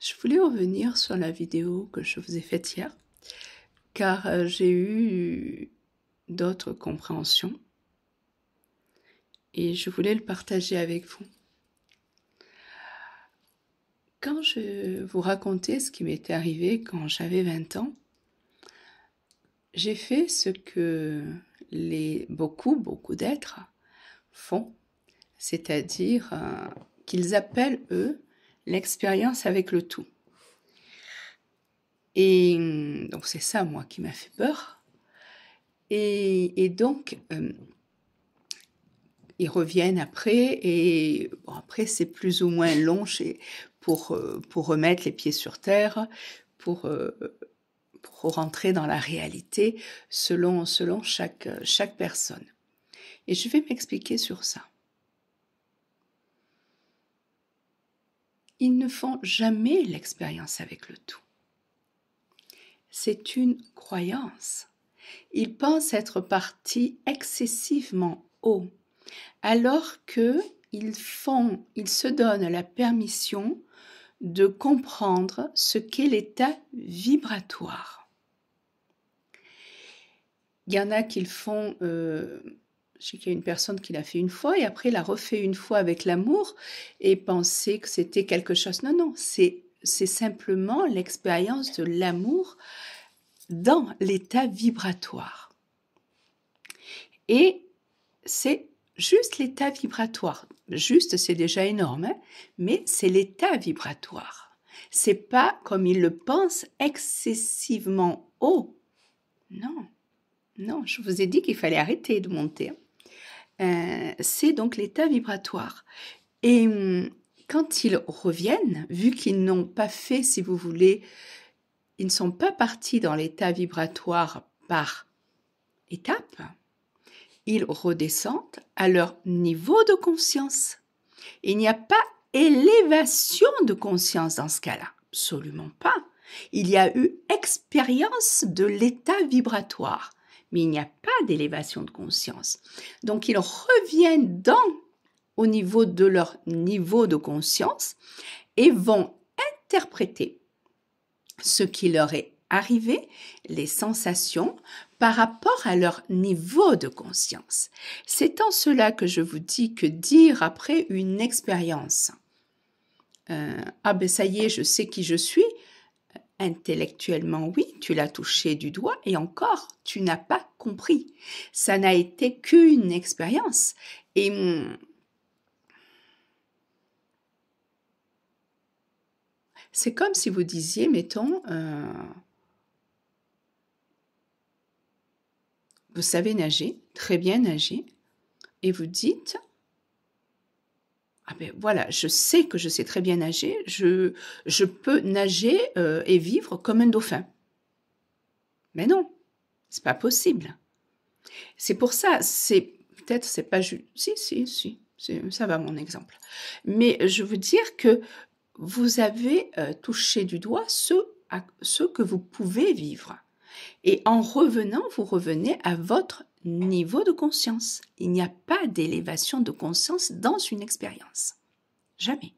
Je voulais revenir sur la vidéo que je vous ai faite hier, car euh, j'ai eu d'autres compréhensions et je voulais le partager avec vous. Quand je vous racontais ce qui m'était arrivé quand j'avais 20 ans, j'ai fait ce que les beaucoup, beaucoup d'êtres font, c'est-à-dire euh, qu'ils appellent, eux, l'expérience avec le tout. Et mm, donc c'est ça, moi, qui m'a fait peur. Et, donc, euh, ils reviennent après, et après c'est plus ou moins long chez, pour, euh, pour remettre les pieds sur terre, pour, euh, pour rentrer dans la réalité selon, selon chaque, chaque personne. Et je vais m'expliquer sur ça. ils ne font jamais l'expérience avec le tout. C'est une croyance. Ils pensent être partis excessivement haut, alors que ils font, ils se donnent la permission de comprendre ce qu'est l'état vibratoire. Il y en a qui font euh, j'ai qu'il y a une personne qui l'a fait une fois et après l'a refait une fois avec l'amour et pensait que c'était quelque chose. Non, non, c'est simplement l'expérience de l'amour dans l'état vibratoire. Et c'est juste l'état vibratoire. Juste, c'est déjà énorme, hein, mais c'est l'état vibratoire. C'est pas, comme il le pense, excessivement haut. Non, non, je vous ai dit qu'il fallait arrêter de monter. Hein. Euh, c'est donc l'état vibratoire. Et hum, quand ils reviennent, vu qu'ils n'ont pas fait, si vous voulez, ils ne sont pas partis dans l'état vibratoire par étape, ils redescendent à leur niveau de conscience. Il n'y a pas élévation de conscience dans ce cas-là. Absolument pas. Il y a eu expérience de l'état vibratoire mais il n'y a pas d'élévation de conscience. Donc ils reviennent dans au niveau de leur niveau de conscience et vont interpréter ce qui leur est arrivé, les sensations, par rapport à leur niveau de conscience. C'est en cela que je vous dis que dire après une expérience, euh, ah ben ça y est, je sais qui je suis, Intellectuellement, oui, tu l'as touché du doigt et encore, tu n'as pas compris. Ça n'a été qu'une expérience. Et c'est comme si vous disiez, mettons, euh, vous savez nager, très bien nager, et vous dites, ah ben voilà, je sais que je sais très bien nager, je, je peux nager euh, et vivre comme un dauphin. Mais non, c'est pas possible. C'est pour ça, c'est peut-être c'est pas juste. Si, si, si, ça va mon exemple. Mais je veux dire que vous avez euh, touché du doigt ce, à, ce que vous pouvez vivre. Et en revenant, vous revenez à votre niveau de conscience. Il n'y a pas d'élévation de conscience dans une expérience. Jamais.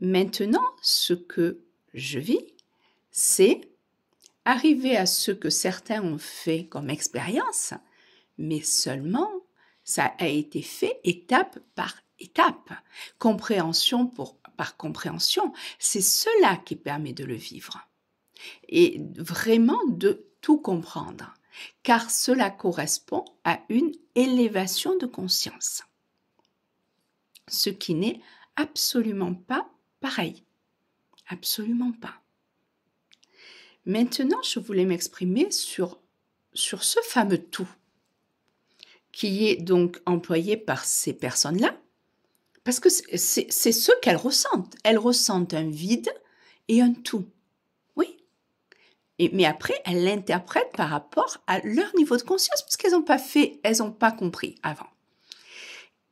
Maintenant, ce que je vis, c'est arriver à ce que certains ont fait comme expérience, mais seulement ça a été fait étape par étape, compréhension par compréhension. C'est cela qui permet de le vivre et vraiment de tout comprendre car cela correspond à une élévation de conscience, ce qui n'est absolument pas pareil. Absolument pas. Maintenant, je voulais m'exprimer sur, ce fameux tout qui est donc employé par ces personnes-là, parce que c'est ce qu'elles ressentent. Elles ressentent un vide et un tout mais après, elles l'interprètent par rapport à leur niveau de conscience, parce qu'elles n'ont pas fait, elles n'ont pas compris avant.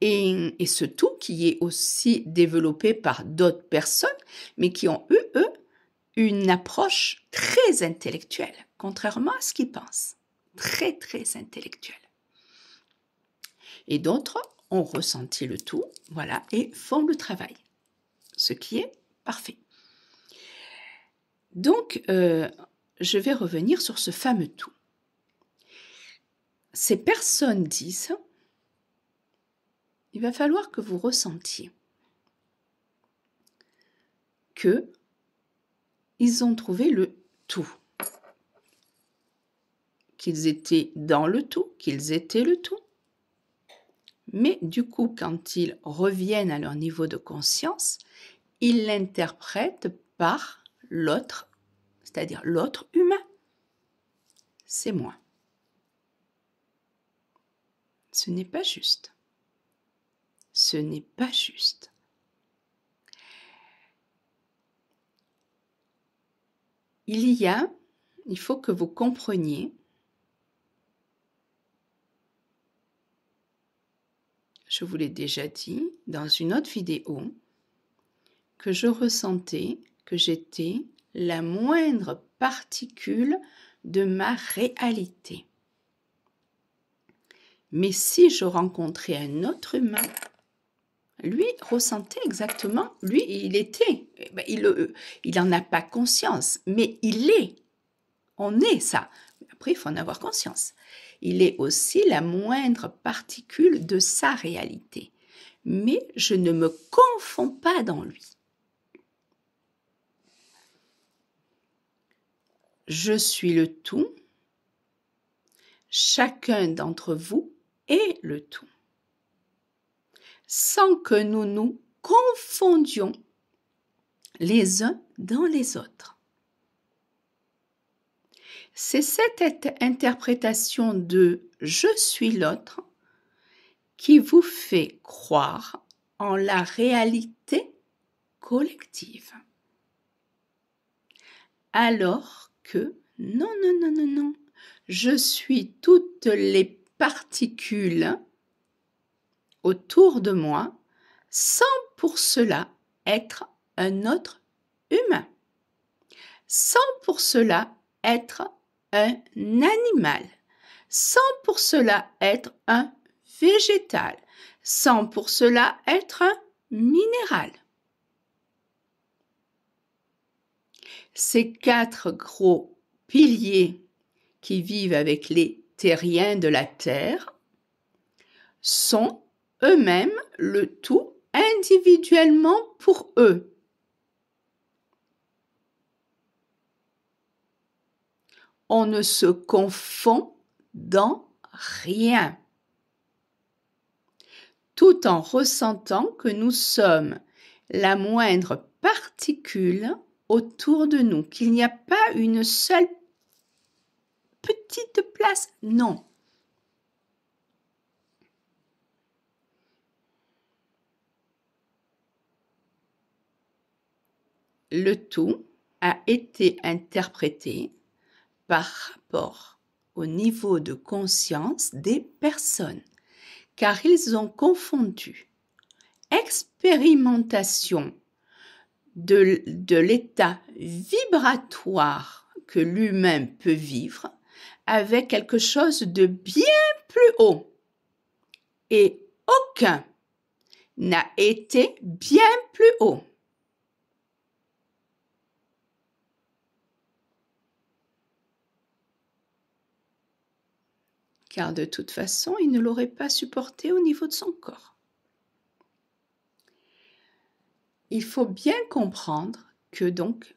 Et, ce tout qui est aussi développé par d'autres personnes, mais qui ont eu, eux, une approche très intellectuelle, contrairement à ce qu'ils pensent. Très, très intellectuelle. Et d'autres ont ressenti le tout, voilà, et font le travail. Ce qui est parfait. Donc, euh, je vais revenir sur ce fameux tout. Ces personnes disent, il va falloir que vous ressentiez que ils ont trouvé le tout. Qu'ils étaient dans le tout, qu'ils étaient le tout. Mais du coup, quand ils reviennent à leur niveau de conscience, ils l'interprètent par l'autre c'est-à-dire l'autre humain, c'est moi. Ce n'est pas juste. Ce n'est pas juste. Il y a, il faut que vous compreniez, je vous l'ai déjà dit dans une autre vidéo, que je ressentais que j'étais la moindre particule de ma réalité. Mais si je rencontrais un autre humain, lui ressentait exactement, lui il était, eh ben, il, euh, il n'en a pas conscience, mais il est, on est ça. Après, il faut en avoir conscience. Il est aussi la moindre particule de sa réalité. Mais je ne me confonds pas dans lui. Je suis le tout. Chacun d'entre vous est le tout. Sans que nous nous confondions les uns dans les autres. C'est cette interprétation de je suis l'autre qui vous fait croire en la réalité collective. Alors que non, non, non, non, non, je suis toutes les particules autour de moi sans pour cela être un autre humain, sans pour cela être un animal, sans pour cela être un végétal, sans pour cela être un minéral. Ces quatre gros piliers qui vivent avec les terriens de la terre sont eux-mêmes le tout individuellement pour eux. on ne se confond dans rien, tout en ressentant que nous sommes la moindre particule autour de nous, qu'il n'y a pas une seule petite place. Non. Le tout a été interprété par rapport au niveau de conscience des personnes, car ils ont confondu expérimentation de, l'état vibratoire que l'humain peut vivre avec quelque chose de bien plus haut. Et aucun n'a été bien plus haut. Car de toute façon, il ne l'aurait pas supporté au niveau de son corps. il faut bien comprendre que donc,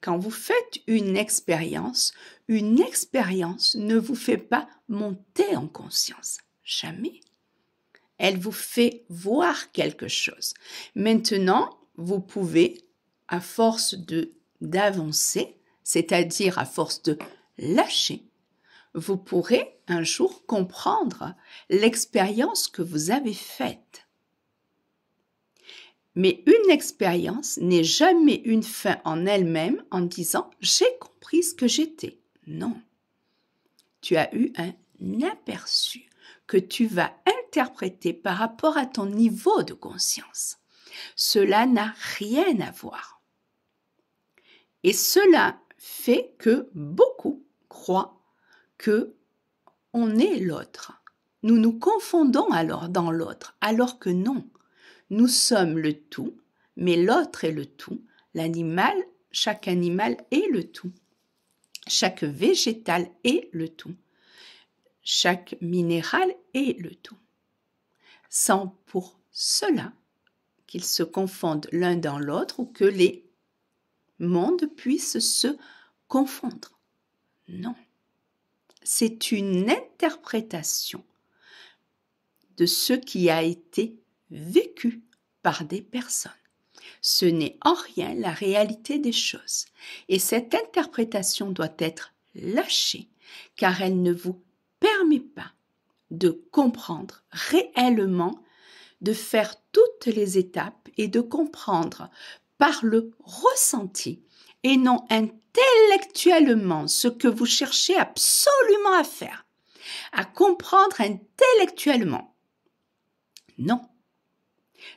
quand vous faites une expérience, une expérience ne vous fait pas monter en conscience. Jamais. Elle vous fait voir quelque chose. Maintenant, vous pouvez, à force de d'avancer, c'est-à-dire à force de lâcher, vous pourrez un jour comprendre l'expérience que vous avez faite. Mais une expérience n'est jamais une fin en elle-même en disant j'ai compris ce que j'étais. Non. Tu as eu un aperçu que tu vas interpréter par rapport à ton niveau de conscience. Cela n'a rien à voir. Et cela fait que beaucoup croient que on est l'autre. Nous nous confondons alors dans l'autre, alors que non, nous sommes le tout, mais l'autre est le tout. L'animal, chaque animal est le tout. Chaque végétal est le tout. Chaque minéral est le tout. Sans pour cela qu'ils se confondent l'un dans l'autre ou que les mondes puissent se confondre. Non. C'est une interprétation de ce qui a été Vécu par des personnes. Ce n'est en rien la réalité des choses, et cette interprétation doit être lâchée, car elle ne vous permet pas de comprendre réellement, de faire toutes les étapes et de comprendre par le ressenti et non intellectuellement ce que vous cherchez absolument à faire, à comprendre intellectuellement. Non,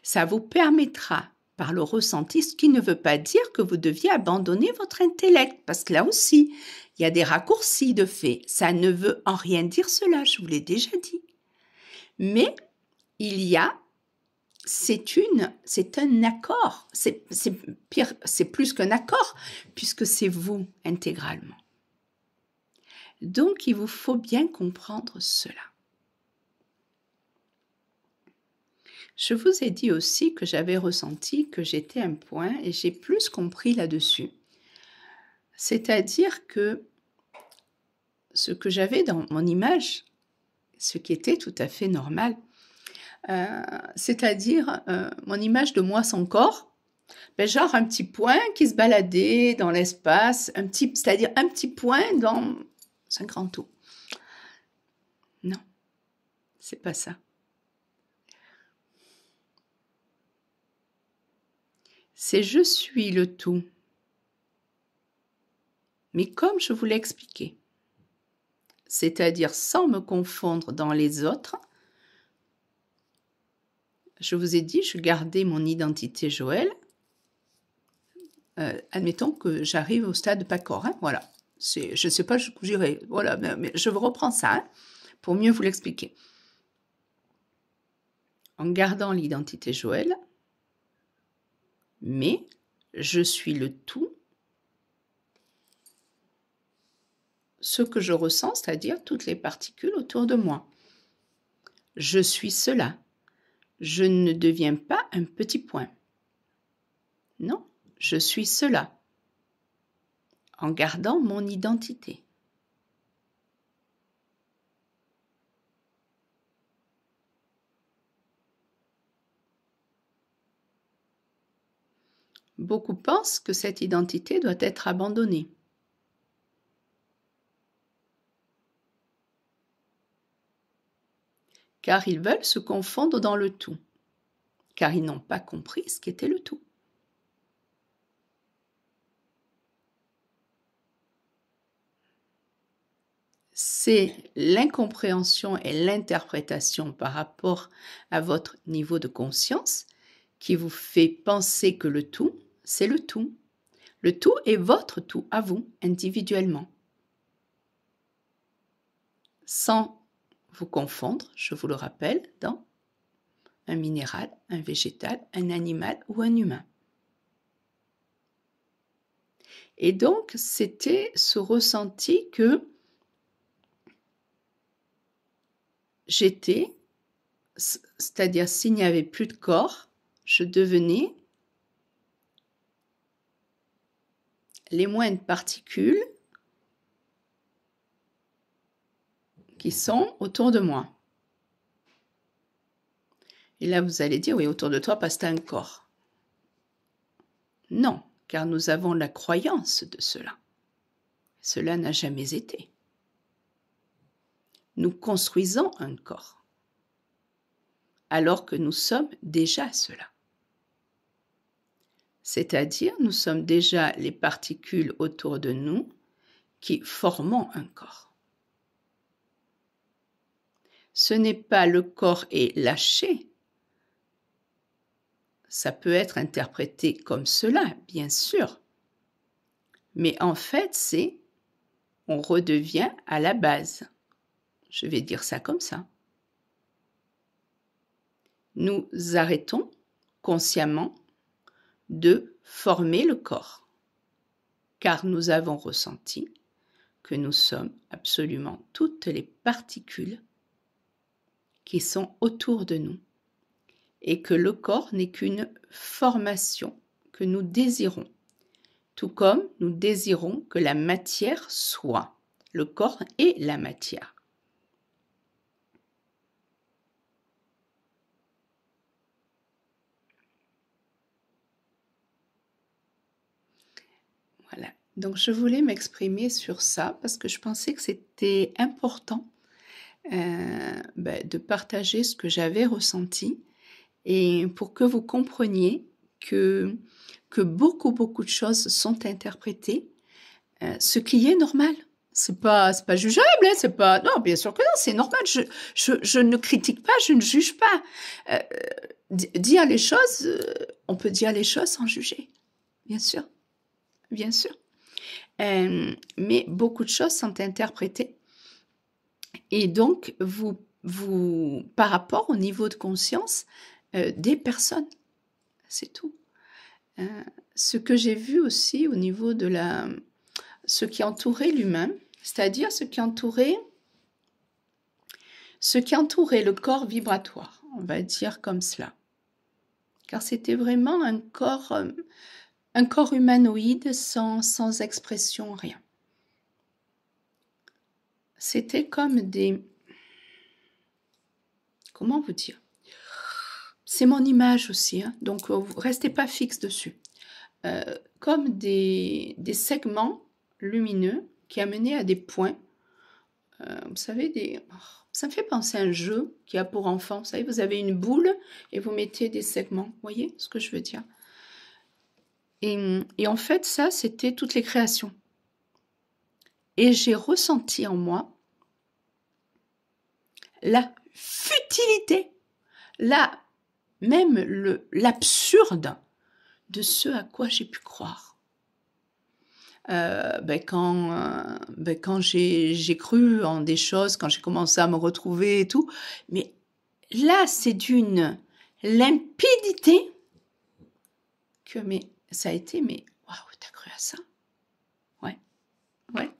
ça vous permettra, par le ressenti, ce qui ne veut pas dire que vous deviez abandonner votre intellect, parce que là aussi, il y a des raccourcis de fait. Ça ne veut en rien dire cela, je vous l'ai déjà dit. Mais il y a c'est une, c'est un accord. c'est pire, c'est plus qu'un accord, puisque c'est vous intégralement. Donc, il vous faut bien comprendre cela. Je vous ai dit aussi que j'avais ressenti que j'étais un point et j'ai plus compris là-dessus. C'est-à-dire que ce que j'avais dans mon image, ce qui était tout à fait normal, euh, c'est-à-dire euh, mon image de moi sans corps, ben, genre un petit point qui se baladait dans l'espace, un petit, c'est-à-dire un petit point dans un grand tout. Non, c'est pas ça. c'est je suis le tout. Mais comme je vous l'ai expliqué, c'est-à-dire sans me confondre dans les autres, je vous ai dit, je gardais mon identité Joël. Euh, admettons que j'arrive au stade PACOR, hein, voilà. Je ne sais pas jusqu'où j'irai, voilà, mais, je vous reprends ça hein, pour mieux vous l'expliquer. En gardant l'identité Joël, mais je suis le tout, ce que je ressens, c'est-à-dire toutes les particules autour de moi. Je suis cela. Je ne deviens pas un petit point. Non, je suis cela, en gardant mon identité. Beaucoup pensent que cette identité doit être abandonnée. Car ils veulent se confondre dans le tout, car ils n'ont pas compris ce qu'était le tout. c'est l'incompréhension et l'interprétation par rapport à votre niveau de conscience qui vous fait penser que le tout c'est le tout. Le tout est votre tout à vous, individuellement. Sans vous confondre, je vous le rappelle, dans un minéral, un végétal, un animal ou un humain. Et donc, c'était ce ressenti que j'étais, c'est-à-dire s'il n'y avait plus de corps, je devenais les moindres particules qui sont autour de moi. Et là, vous allez dire, oui, autour de toi, passe que tu un corps. Non, car nous avons la croyance de cela. Cela n'a jamais été. Nous construisons un corps, alors que nous sommes déjà cela c'est-à-dire nous sommes déjà les particules autour de nous qui formons un corps. Ce n'est pas le corps est lâché. Ça peut être interprété comme cela, bien sûr. Mais en fait, c'est on redevient à la base. Je vais dire ça comme ça. Nous arrêtons consciemment de former le corps, car nous avons ressenti que nous sommes absolument toutes les particules qui sont autour de nous et que le corps n'est qu'une formation que nous désirons, tout comme nous désirons que la matière soit. Le corps est la matière. Donc je voulais m'exprimer sur ça parce que je pensais que c'était important euh, ben, de partager ce que j'avais ressenti et pour que vous compreniez que, que beaucoup, beaucoup de choses sont interprétées, euh, ce qui est normal. C'est pas, pas jugeable, hein, c'est pas. Non, bien sûr que non, c'est normal. Je, je, je, ne critique pas, je ne juge pas. Euh, dire les choses, on peut dire les choses sans juger, bien sûr, bien sûr. Euh, mais beaucoup de choses sont interprétées. Et donc, vous, vous, par rapport au niveau de conscience euh, des personnes, c'est tout. Euh, ce que j'ai vu aussi au niveau de la, ce qui entourait l'humain, c'est-à-dire ce qui entourait, ce qui entourait le corps vibratoire, on va dire comme cela. Car c'était vraiment un corps un corps humanoïde sans, sans expression, rien. C'était comme des... Comment vous dire C'est mon image aussi, hein, donc donc euh, restez pas fixe dessus. Euh, comme des, des, segments lumineux qui amenaient à des points. Euh, vous savez, des... ça me fait penser à un jeu qui a pour enfants. Vous vous avez une boule et vous mettez des segments. voyez ce que je veux dire et, en fait, ça, c'était toutes les créations. Et j'ai ressenti en moi la futilité, la, même le, l'absurde de ce à quoi j'ai pu croire. Euh, ben quand, euh, ben, quand j'ai, cru en des choses, quand j'ai commencé à me retrouver et tout. Mais là, c'est d'une limpidité que mes ça a été, mais waouh, t'as cru à ça Ouais, ouais.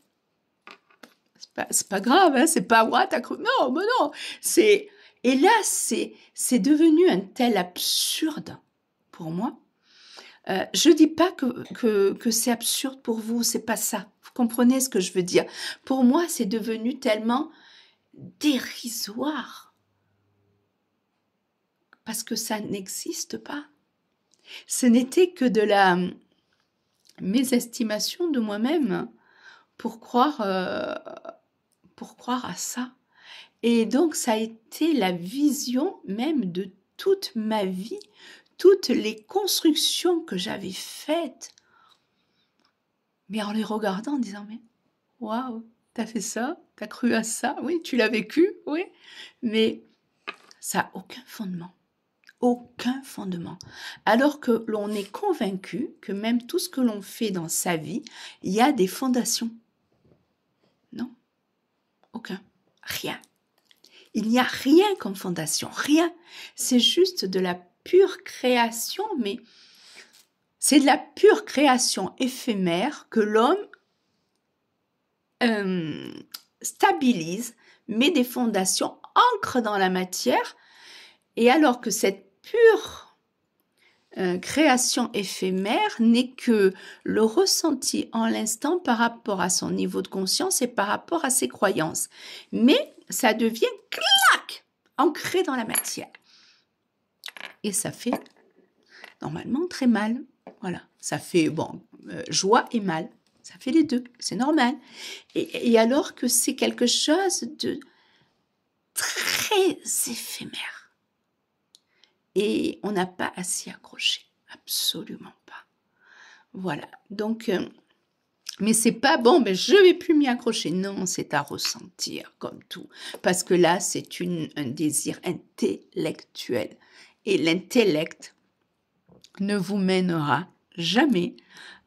C'est pas, grave, c'est pas waouh, hein, t'as cru. Non, mais non, c'est. Et là, c'est devenu un tel absurde pour moi. Euh, je dis pas que, que, que c'est absurde pour vous, c'est pas ça. Vous comprenez ce que je veux dire Pour moi, c'est devenu tellement dérisoire parce que ça n'existe pas. Ce n'était que de la hum, mésestimation de moi-même pour croire, euh, pour croire à ça. Et donc ça a été la vision même de toute ma vie, toutes les constructions que j'avais faites, mais en les regardant en disant mais waouh, t'as fait ça, t'as cru à ça, oui, tu l'as vécu, oui, mais ça n'a aucun fondement aucun fondement. Alors que l'on est convaincu que même tout ce que l'on fait dans sa vie, il y a des fondations. Non, aucun, rien. Il n'y a rien comme fondation, rien. C'est juste de la pure création, mais c'est de la pure création éphémère que l'homme euh, stabilise, met des fondations, ancre dans la matière, et alors que cette pure euh, création éphémère n'est que le ressenti en l'instant par rapport à son niveau de conscience et par rapport à ses croyances. Mais ça devient clac ancré dans la matière. Et ça fait normalement très mal. Voilà, ça fait bon euh, joie et mal. Ça fait les deux, c'est normal. et alors que c'est quelque chose de très éphémère et on n'a pas à s'y accrocher. Absolument pas. Voilà. Donc, euh, mais c'est pas bon, mais je vais plus m'y accrocher. Non, c'est à ressentir comme tout. Parce que là, c'est un désir intellectuel. Et l'intellect ne vous mènera jamais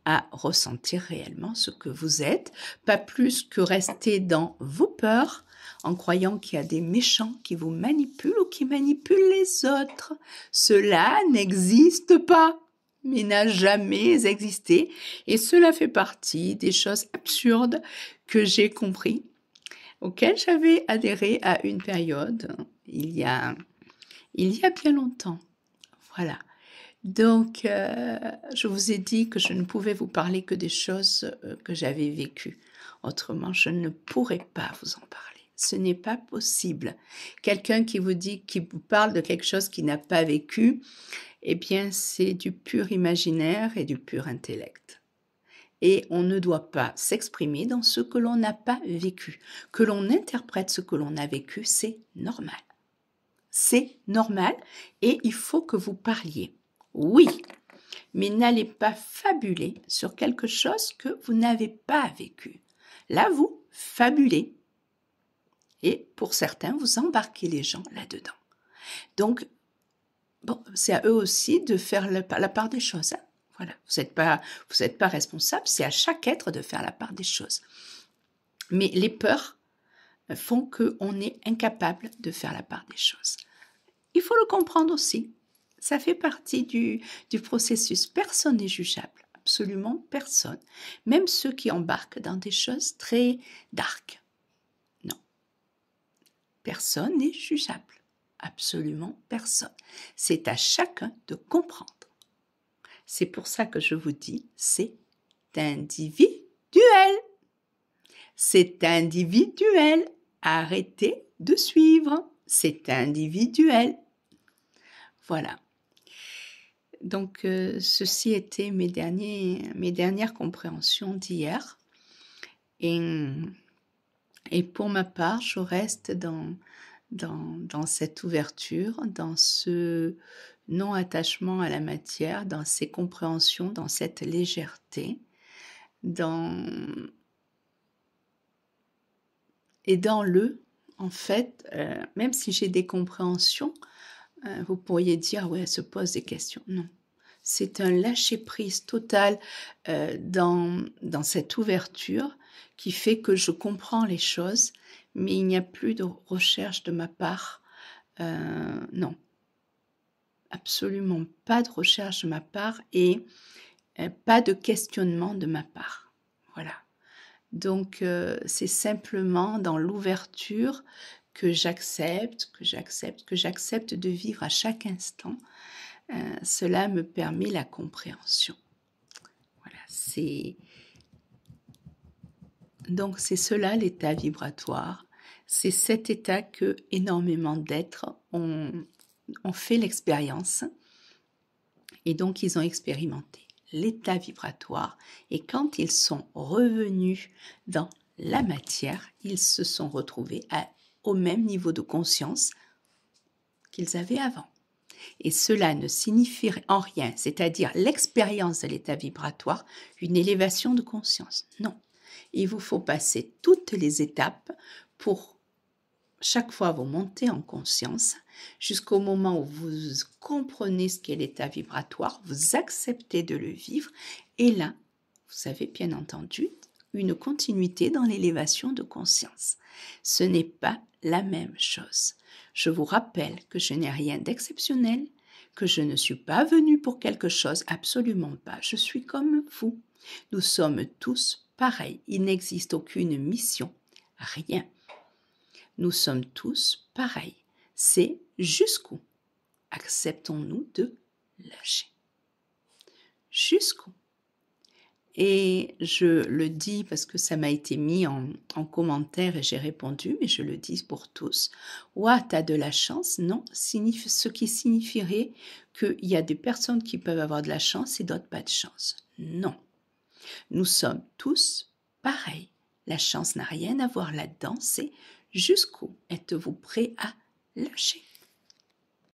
à ressentir réellement ce que vous êtes, pas plus que rester dans vos peurs en croyant qu'il y a des méchants qui vous manipulent ou qui manipulent les autres. Cela n'existe pas, mais n'a jamais existé, et cela fait partie des choses absurdes que j'ai compris, auxquelles j'avais adhéré à une période il y a, il y a bien longtemps. Voilà. Donc, euh, je vous ai dit que je ne pouvais vous parler que des choses euh, que j'avais vécues. Autrement, je ne pourrais pas vous en parler. Ce n'est pas possible. Quelqu'un qui vous dit, qui vous parle de quelque chose qu'il n'a pas vécu, eh bien, c'est du pur imaginaire et du pur intellect. Et on ne doit pas s'exprimer dans ce que l'on n'a pas vécu. Que l'on interprète ce que l'on a vécu, c'est normal. C'est normal et il faut que vous parliez. Oui, mais n'allez pas fabuler sur quelque chose que vous n'avez pas vécu. Là, vous fabulez. Et pour certains, vous embarquez les gens là-dedans. Donc, bon, c'est à eux aussi de faire la, part des choses. Hein. Voilà, vous n'êtes pas, vous pas responsable, c'est à chaque être de faire la part des choses. Mais les peurs font qu'on est incapable de faire la part des choses. Il faut le comprendre aussi. Ça fait partie du, processus. Personne n'est jugeable, absolument personne. Même ceux qui embarquent dans des choses très dark. Non. Personne n'est jugeable, absolument personne. C'est à chacun de comprendre. C'est pour ça que je vous dis, c'est individuel. C'est individuel. Arrêtez de suivre. C'est individuel. Voilà donc, euh, ceci était mes, mes dernières compréhensions d'hier. Et, et, pour ma part, je reste dans, dans, cette ouverture, dans ce non-attachement à la matière, dans ces compréhensions, dans cette légèreté, dans... et dans le, en fait, euh, même si j'ai des compréhensions, euh, vous pourriez dire, ouais, elle se pose des questions. Non. C'est un lâcher-prise total euh, dans, dans cette ouverture qui fait que je comprends les choses, mais il n'y a plus de recherche de ma part. Euh, non. Absolument pas de recherche de ma part et pas de questionnement de ma part. Voilà. Donc, c'est simplement dans l'ouverture que j'accepte, que j'accepte, que j'accepte de vivre à chaque instant, euh, cela me permet la compréhension. Voilà, c'est. Donc, c'est cela l'état vibratoire. C'est cet état que énormément d'êtres ont, ont fait l'expérience et donc ils ont expérimenté l'état vibratoire. Et quand ils sont revenus dans la matière, ils se sont retrouvés à au même niveau de conscience qu'ils avaient avant. Et cela ne signifie en rien, c'est-à-dire l'expérience de l'état vibratoire, une élévation de conscience. Non. Il vous faut passer toutes les étapes pour chaque fois vous monter en conscience jusqu'au moment où vous comprenez ce qu'est l'état vibratoire, vous acceptez de le vivre et là, vous savez bien entendu une continuité dans l'élévation de conscience. Ce n'est pas la même chose. Je vous rappelle que je n'ai rien d'exceptionnel, que je ne suis pas venu pour quelque chose, absolument pas. Je suis comme vous. Nous sommes tous pareils. Il n'existe aucune mission, rien. Nous sommes tous pareils. C'est jusqu'où acceptons-nous de lâcher Jusqu'où et je le dis parce que ça m'a été mis en, commentaire et j'ai répondu, mais je le dis pour tous. Ouah, as de la chance, non Ce qui signifierait qu'il y a des personnes qui peuvent avoir de la chance et d'autres pas de chance. Non. Nous sommes tous pareils. La chance n'a rien à voir là-dedans, c'est jusqu'où êtes-vous prêt à lâcher